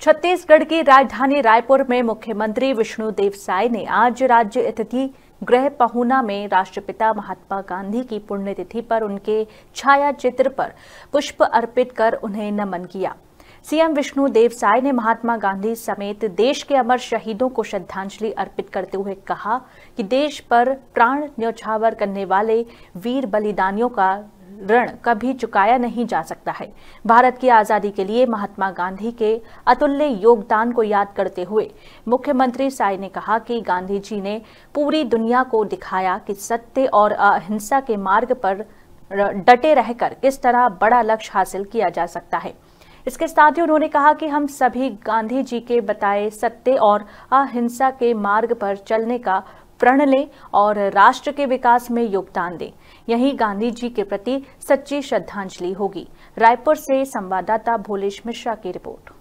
छत्तीसगढ़ की राजधानी रायपुर में मुख्यमंत्री विष्णुदेव साय ने आज राज्य अतिथि गृह पहुना में राष्ट्रपिता महात्मा गांधी की पुण्यतिथि पर उनके छाया चित्र पर पुष्प अर्पित कर उन्हें नमन किया सीएम विष्णुदेव साय ने महात्मा गांधी समेत देश के अमर शहीदों को श्रद्धांजलि अर्पित करते हुए कहा कि देश पर प्राण न्यौछावर करने वाले वीर बलिदानियों का ऋण कभी चुकाया नहीं जा सकता है भारत की आज़ादी के लिए महात्मा गांधी के अतुल्य योगदान को याद करते हुए मुख्यमंत्री साय ने कहा कि गांधी जी ने पूरी दुनिया को दिखाया कि सत्य और अहिंसा के मार्ग पर डटे रहकर किस तरह बड़ा लक्ष्य हासिल किया जा सकता है इसके साथ ही उन्होंने कहा कि हम सभी गांधी जी के बताए सत्य और अहिंसा के मार्ग पर चलने का प्रण लें और राष्ट्र के विकास में योगदान दें यही गांधी जी के प्रति सच्ची श्रद्धांजलि होगी रायपुर से संवाददाता भोलेश मिश्रा की रिपोर्ट